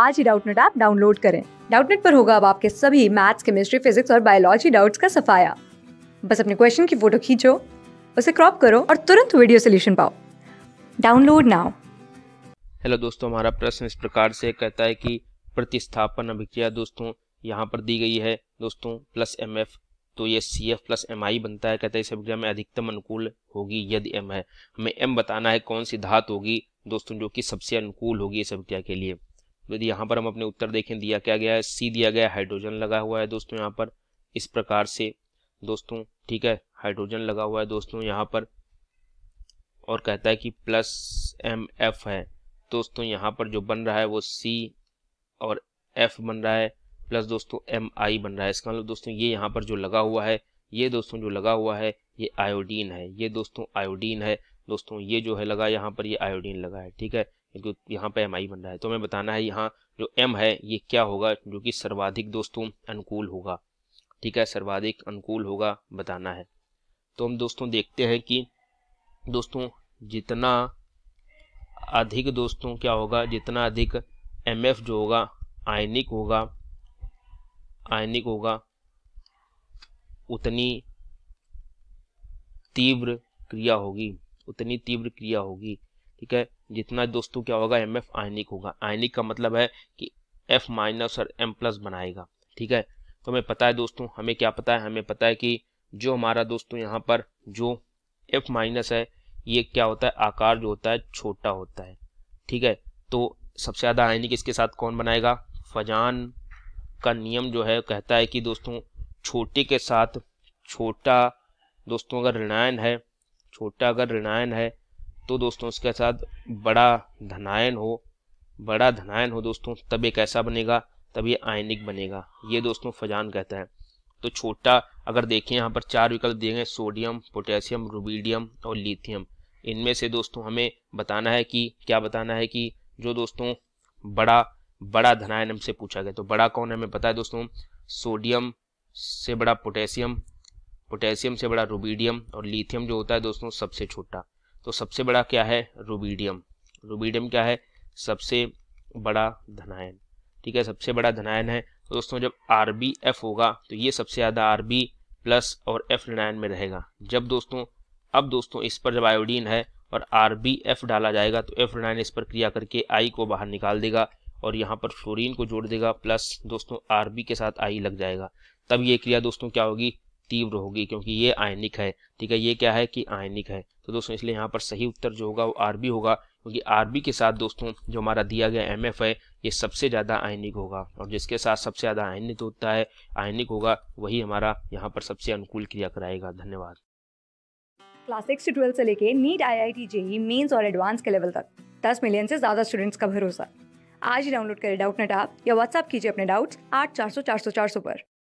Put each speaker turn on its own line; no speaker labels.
आज ही Doubtnet app download करें डाउटनेट पर होगा अब आपके सभी मैथ्स केमिस्ट्री फिजिक्स और बायोलॉजी डाउट्स का सफाया बस अपने क्वेश्चन की फोटो खींचो उसे क्रॉप करो और तुरंत वीडियो सोल्यूशन पाओ डाउनलोड नाउ
हेलो दोस्तों हमारा प्रश्न इस प्रकार से कहता है कि प्रतिस्थापन अभिक्रिया दोस्तों यहाँ पर दी गई है दोस्तों प्लस एम एफ तो ये C F plus M I बनता है कहता है इस अभिक्रिया में अधिकतम अनुकूल होगी यदि एम है हमें एम बताना है कौन सी धात होगी दोस्तों जो कि सबसे अनुकूल होगी इस अभिक्रिया के लिए यदि तो यहाँ पर हम अपने उत्तर देखें दिया क्या गया है सी दिया गया हाइड्रोजन लगा हुआ है दोस्तों यहाँ पर इस प्रकार से दोस्तों ठीक है हाइड्रोजन लगा हुआ है दोस्तों यहाँ पर और कहता है कि प्लस एम एफ है दोस्तों यहाँ पर जो बन रहा है वो सी और एफ बन रहा है प्लस दोस्तों एम आई बन रहा है इसका मतलब दोस्तों ये यहाँ पर जो लगा हुआ है ये दोस्तों जो लगा हुआ है ये आयोडीन है ये दोस्तों आयोडीन है दोस्तों ये जो है लगा यहाँ पर ये आयोडीन लगा है ठीक है क्योंकि यहाँ पर एम आई बन रहा है तो हमें बताना है यहाँ जो एम है ये क्या होगा जो कि सर्वाधिक दोस्तों अनुकूल होगा ठीक है सर्वाधिक अनुकूल होगा बताना है तो हम दोस्तों देखते हैं कि दोस्तों जितना अधिक दोस्तों क्या होगा जितना अधिक एम एफ जो होगा आयनिक होगा आयनिक होगा उतनी तीव्र क्रिया होगी उतनी तीव्र क्रिया होगी ठीक है जितना दोस्तों क्या होगा एम एफ आयनिक होगा आयनिक का मतलब है कि एफ माइनस और एम प्लस बनाएगा ठीक है तो हमें पता है दोस्तों हमें क्या पता है हमें पता है कि जो हमारा दोस्तों यहाँ पर जो एफ माइनस है ये क्या होता है आकार जो होता है छोटा होता है ठीक है तो सबसे ज़्यादा आयनिक इसके साथ कौन बनाएगा फजान का नियम जो है कहता है कि दोस्तों छोटे के साथ छोटा दोस्तों अगर ऋणायन है छोटा अगर ऋणायन है तो दोस्तों उसके साथ बड़ा धनायन हो बड़ा धनायन हो दोस्तों तब ये कैसा बनेगा तब ये आयनिक बनेगा ये दोस्तों फजान कहता है तो छोटा अगर देखें यहाँ पर चार विकल्प दिए गए सोडियम पोटेशियम रूबीडियम और लिथियम इनमें से दोस्तों हमें बताना है कि क्या बताना है कि जो दोस्तों बड़ा बड़ा धनायन हमसे पूछा गया तो बड़ा कौन है हमें पता है दोस्तों सोडियम से बड़ा पोटेशियम पोटेशियम से बड़ा रूबीडियम और लिथियम जो होता है दोस्तों सबसे छोटा तो सबसे बड़ा क्या है रूबीडियम रूबीडियम क्या है सबसे बड़ा धनायन ठीक है सबसे बड़ा धनायन है तो दोस्तों जब आर बी एफ होगा तो ये सबसे ज़्यादा आर बी प्लस और एफ ऋणायन में रहेगा जब दोस्तों अब दोस्तों इस पर जब आयोडीन है और आर बी एफ डाला जाएगा तो एफ ऋणायन इस पर क्रिया करके आई को बाहर निकाल देगा और यहाँ पर फ्लोरीन को जोड़ देगा प्लस दोस्तों आर बी के साथ आई लग जाएगा तब ये क्रिया दोस्तों क्या होगी तीव्र होगी क्योंकि ये आयनिक है ठीक है ये क्या है कि आयनिक है तो दोस्तों इसलिए यहाँ पर सही उत्तर जो होगा वो आरबी होगा क्योंकि आरबी के साथ दोस्तों जो हमारा दिया गया एम है ये सबसे ज़्यादा आयनिक होगा और जिसके साथ सबसे ज़्यादा आयनित होता है आयनिक होगा वही हमारा यहाँ पर सबसे अनुकूल क्रिया कराएगा धन्यवाद
क्लास सिक्स से ट्वेल्थ से लेके NEET I I T JEE Mains और एडवांस के लेवल तक दस मिलियन से ज़्यादा स्टूडेंट्स का भरोसा आज ही डाउनलोड करें डाउट नेट आप या व्हाट्सअप कीजिए अपने डाउट्स आठ चार सौ चार सौ चार सौ पर